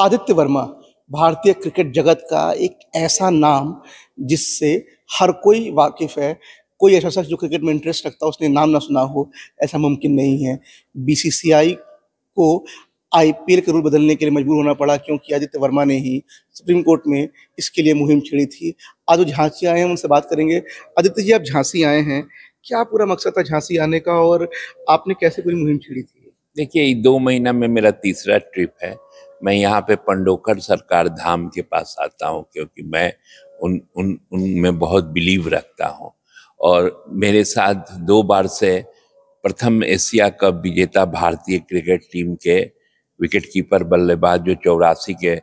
आदित्य वर्मा भारतीय क्रिकेट जगत का एक ऐसा नाम जिससे हर कोई वाकिफ़ है कोई ऐसा शख्स जो क्रिकेट में इंटरेस्ट रखता है उसने नाम ना सुना हो ऐसा मुमकिन नहीं है बीसीसीआई को आईपीएल के रूल बदलने के लिए मजबूर होना पड़ा क्योंकि आदित्य वर्मा ने ही सुप्रीम कोर्ट में इसके लिए मुहिम छेड़ी थी आज वो झांसी आए हैं उनसे बात करेंगे आदित्य जी आप झांसी आए हैं क्या पूरा मकसद था झांसी आने का और आपने कैसे पूरी मुहिम छेड़ी थी देखिए दो महीना में मेरा तीसरा ट्रिप है मैं यहाँ पे पंडोकर सरकार धाम के पास आता हूँ क्योंकि मैं उन उन उनमें बहुत बिलीव रखता हूँ और मेरे साथ दो बार से प्रथम एशिया कप विजेता भारतीय क्रिकेट टीम के विकेट कीपर बल्लेबाज जो चौरासी के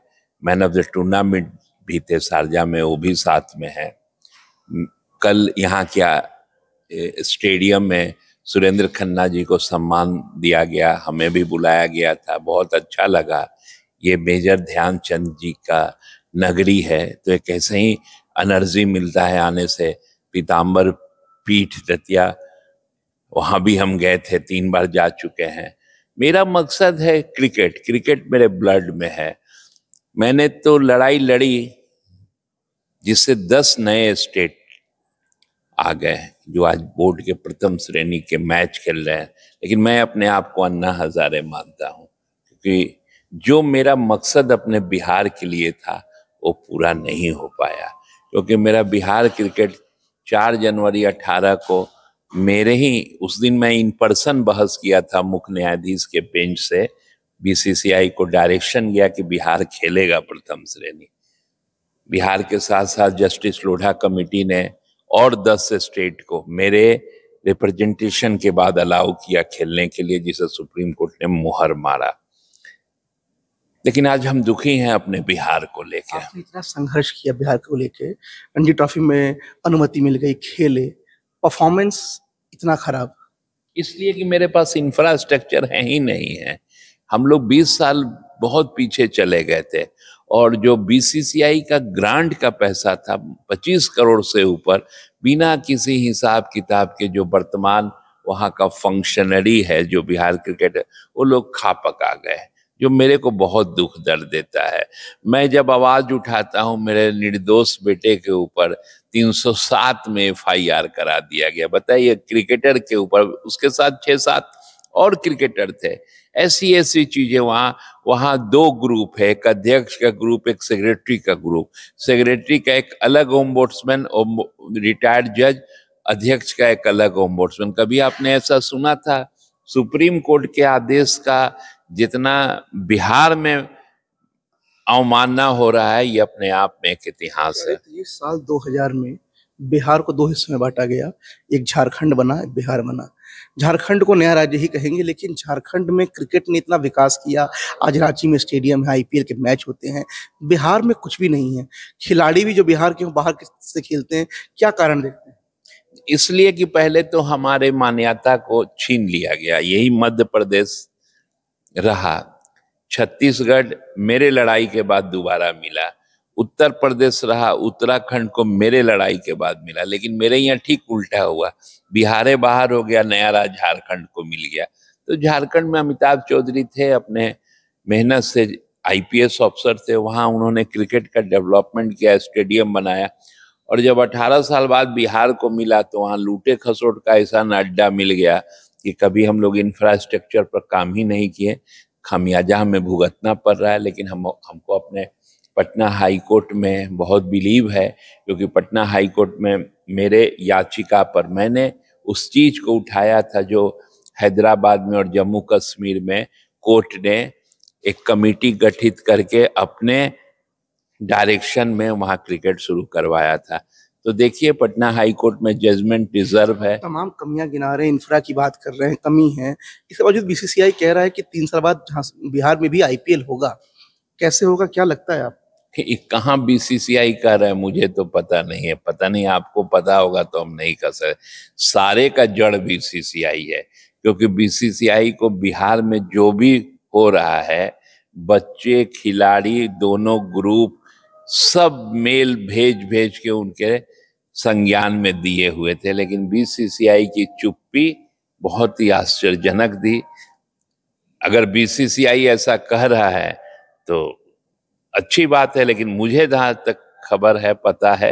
मैन ऑफ द टूर्नामेंट भी थे शारजा में वो भी साथ में है कल यहाँ क्या स्टेडियम में सुरेंद्र खन्ना जी को सम्मान दिया गया हमें भी बुलाया गया था बहुत अच्छा लगा ये मेजर ध्यानचंद जी का नगरी है तो एक ऐसे ही अनर्जी मिलता है आने से पीताम्बर पीठ दतिया वहाँ भी हम गए थे तीन बार जा चुके हैं मेरा मकसद है क्रिकेट क्रिकेट मेरे ब्लड में है मैंने तो लड़ाई लड़ी जिससे दस नए स्टेट आ गए हैं जो आज बोर्ड के प्रथम श्रेणी के मैच खेल रहे हैं लेकिन मैं अपने आप को अन्ना हजारे मानता हूँ क्योंकि जो मेरा मकसद अपने बिहार के लिए था वो पूरा नहीं हो पाया क्योंकि मेरा बिहार क्रिकेट 4 जनवरी 18 को मेरे ही उस दिन मैं इन पर्सन बहस किया था मुख्य न्यायाधीश के बेंच से बीसीसीआई को डायरेक्शन गया कि बिहार खेलेगा प्रथम श्रेणी बिहार के साथ साथ जस्टिस लोढ़ा कमेटी ने और दस स्टेट को मेरे रिप्रेजेंटेशन के बाद अलाउ किया खेलने के लिए जिसे सुप्रीम कोर्ट ने मुहर मारा लेकिन आज हम दुखी हैं अपने बिहार को लेकर इतना संघर्ष किया बिहार को लेकर रणजी ट्रॉफी में अनुमति मिल गई खेले परफॉर्मेंस इतना खराब इसलिए कि मेरे पास इंफ्रास्ट्रक्चर है ही नहीं है हम लोग 20 साल बहुत पीछे चले गए थे और जो बीसीसीआई का ग्रांट का पैसा था 25 करोड़ से ऊपर बिना किसी हिसाब किताब के जो वर्तमान वहाँ का फंक्शनरी है जो बिहार क्रिकेट है वो लोग खा पका गए जो मेरे को बहुत दुख दर्द देता है मैं जब आवाज़ उठाता हूँ मेरे निर्दोष बेटे के ऊपर 307 में एफ करा दिया गया बताइए क्रिकेटर के ऊपर उसके साथ छः सात और क्रिकेटर थे ऐसी ऐसी चीजें वहां वहाँ दो ग्रुप है एक अध्यक्ष का ग्रुप एक सेक्रेटरी का ग्रुप सेक्रेटरी का एक अलग ओम्बोट्समैन रिटायर्ड जज अध्यक्ष का एक अलग ओम्बोट्समैन कभी आपने ऐसा सुना था सुप्रीम कोर्ट के आदेश का जितना बिहार में अवमानना हो रहा है ये अपने आप में एक इतिहास है ये साल 2000 में बिहार को दो हिस्सों में बांटा गया एक झारखंड बना एक बिहार बना झारखंड को नया राज्य ही कहेंगे लेकिन झारखंड में क्रिकेट ने इतना विकास किया आज रांची में स्टेडियम है आईपीएल के मैच होते हैं बिहार में कुछ भी नहीं है खिलाड़ी भी जो बिहार के बाहर से खेलते हैं क्या कारण देखते हैं इसलिए कि पहले तो हमारे मान्यता को छीन लिया गया यही मध्य प्रदेश रहा छत्तीसगढ़ मेरे लड़ाई के बाद दोबारा मिला उत्तर प्रदेश रहा उत्तराखंड को मेरे लड़ाई के बाद मिला लेकिन मेरे यहाँ ठीक उल्टा हुआ बिहारे बाहर हो गया नया राज झारखंड को मिल गया तो झारखंड में अमिताभ चौधरी थे अपने मेहनत से आईपीएस ऑफिसर थे वहाँ उन्होंने क्रिकेट का डेवलपमेंट किया स्टेडियम बनाया और जब 18 साल बाद बिहार को मिला तो वहाँ लूटे खसोट का ऐसा अड्डा मिल गया कि कभी हम लोग इंफ्रास्ट्रक्चर पर काम ही नहीं किए खामियाजा हमें भुगतना पड़ रहा है लेकिन हम हमको अपने पटना हाई कोर्ट में बहुत बिलीव है क्योंकि पटना हाई कोर्ट में मेरे याचिका पर मैंने उस चीज को उठाया था जो हैदराबाद में और जम्मू कश्मीर में कोर्ट ने एक कमेटी गठित करके अपने डायरेक्शन में वहां क्रिकेट शुरू करवाया था तो देखिए पटना हाई कोर्ट में जजमेंट रिजर्व है तमाम कमियां गिना रहे हैं इंफ्रा की बात कर रहे हैं कमी है इसके बावजूद बीसीसीआई कह रहा है कि तीन साल बाद बिहार में भी आईपीएल होगा कैसे होगा क्या लगता है आपको कहाँ बीसीसीआई कह रहा है मुझे तो पता नहीं है पता नहीं आपको पता होगा तो हम नहीं कह सकते सारे का जड़ बीसीसीआई है क्योंकि बीसीसीआई को बिहार में जो भी हो रहा है बच्चे खिलाड़ी दोनों ग्रुप सब मेल भेज भेज के उनके संज्ञान में दिए हुए थे लेकिन बीसीसीआई की चुप्पी बहुत ही आश्चर्यजनक थी अगर बीसीसीआई ऐसा कह रहा है तो अच्छी बात है लेकिन मुझे जहां तक खबर है पता है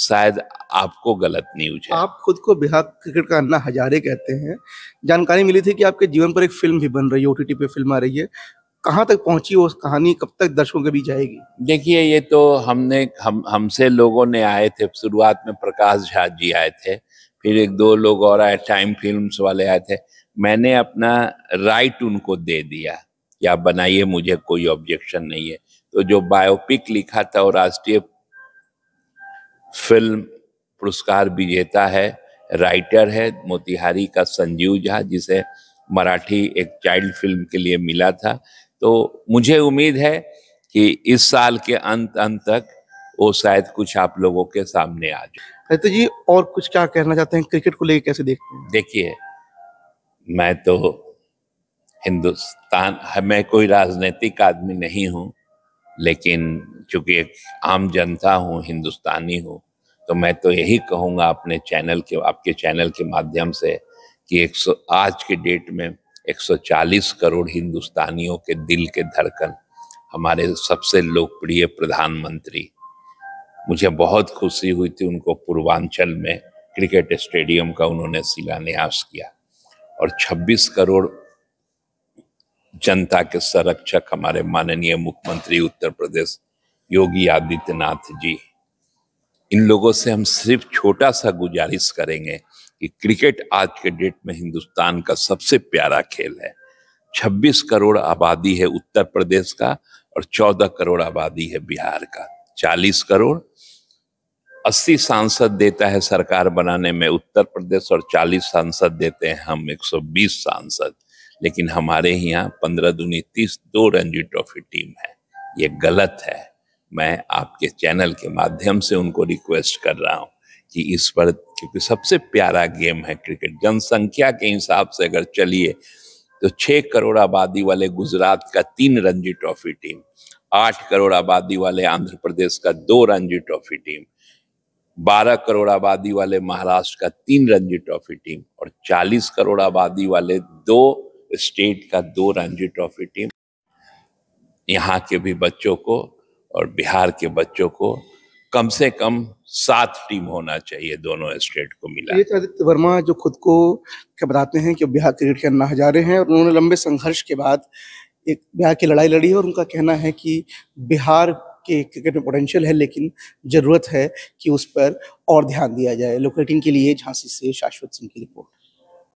शायद आपको गलत न्यूज है आप खुद को बिहार क्रिकेट का अन्ना हजारे कहते हैं जानकारी मिली थी कि आपके जीवन पर एक फिल्म भी बन रही है ओटीटी पे फिल्म आ रही है कहाँ तक पहुंची वो कहानी कब तक दर्शकों के बीच जाएगी देखिए ये तो हमने हम हमसे लोगों ने आए थे शुरुआत में प्रकाश झा जी आए थे फिर एक दो लोग और आए टाइम फिल्म्स वाले आए थे मैंने अपना राइट उनको दे दिया या बनाइए मुझे कोई ऑब्जेक्शन नहीं है तो जो बायोपिक लिखा था और राष्ट्रीय फिल्म पुरस्कार विजेता है राइटर है मोतिहारी का संजीव झा जिसे मराठी एक चाइल्ड फिल्म के लिए मिला था तो मुझे उम्मीद है कि इस साल के अंत अंत तक वो शायद कुछ आप लोगों के सामने आ जाए तो जी और कुछ क्या कहना चाहते हैं क्रिकेट को लेकर कैसे देखते हैं देखिए मैं तो हिंदुस्तान मैं कोई राजनीतिक आदमी नहीं हूँ लेकिन चूंकि एक आम जनता हूँ हिंदुस्तानी हूँ तो मैं तो यही कहूँगा अपने चैनल के आपके चैनल के माध्यम से कि एक सौ आज के डेट में 140 करोड़ हिंदुस्तानियों के दिल के धड़कन हमारे सबसे लोकप्रिय प्रधानमंत्री मुझे बहुत खुशी हुई थी उनको पूर्वांचल में क्रिकेट स्टेडियम का उन्होंने शिलान्यास किया और 26 करोड़ जनता के संरक्षक हमारे माननीय मुख्यमंत्री उत्तर प्रदेश योगी आदित्यनाथ जी इन लोगों से हम सिर्फ छोटा सा गुजारिश करेंगे कि क्रिकेट आज के डेट में हिंदुस्तान का सबसे प्यारा खेल है 26 करोड़ आबादी है उत्तर प्रदेश का और 14 करोड़ आबादी है बिहार का 40 करोड़ 80 सांसद देता है सरकार बनाने में उत्तर प्रदेश और 40 सांसद देते हैं हम 120 सांसद लेकिन हमारे यहाँ पंद्रह दूनी तीस दो रणजी ट्रॉफी टीम है ये गलत है मैं आपके चैनल के माध्यम से उनको रिक्वेस्ट कर रहा हूँ कि इस पर क्योंकि सबसे प्यारा गेम है क्रिकेट जनसंख्या के हिसाब से अगर चलिए तो छः करोड़ आबादी वाले गुजरात का तीन रणजी ट्रॉफी टीम आठ करोड़ आबादी वाले आंध्र प्रदेश का दो रणजी ट्रॉफी टीम बारह करोड़ आबादी वाले महाराष्ट्र का तीन रणजी ट्रॉफी टीम और चालीस करोड़ आबादी वाले दो स्टेट का दो रणजी ट्रॉफी टीम यहाँ के भी बच्चों को और बिहार के बच्चों को कम से कम सात टीम होना चाहिए दोनों स्टेट को मिला ये तो आदित्य वर्मा जो खुद को क्या बताते हैं कि बिहार क्रिकेट के अन्ना हजारे हैं और उन्होंने लंबे संघर्ष के बाद एक बिहार की लड़ाई लड़ी है और उनका कहना है कि बिहार के क्रिकेट में पोटेंशियल है लेकिन ज़रूरत है कि उस पर और ध्यान दिया जाए लोकेटिंग के लिए झांसी से शाश्वत सिंह की रिपोर्ट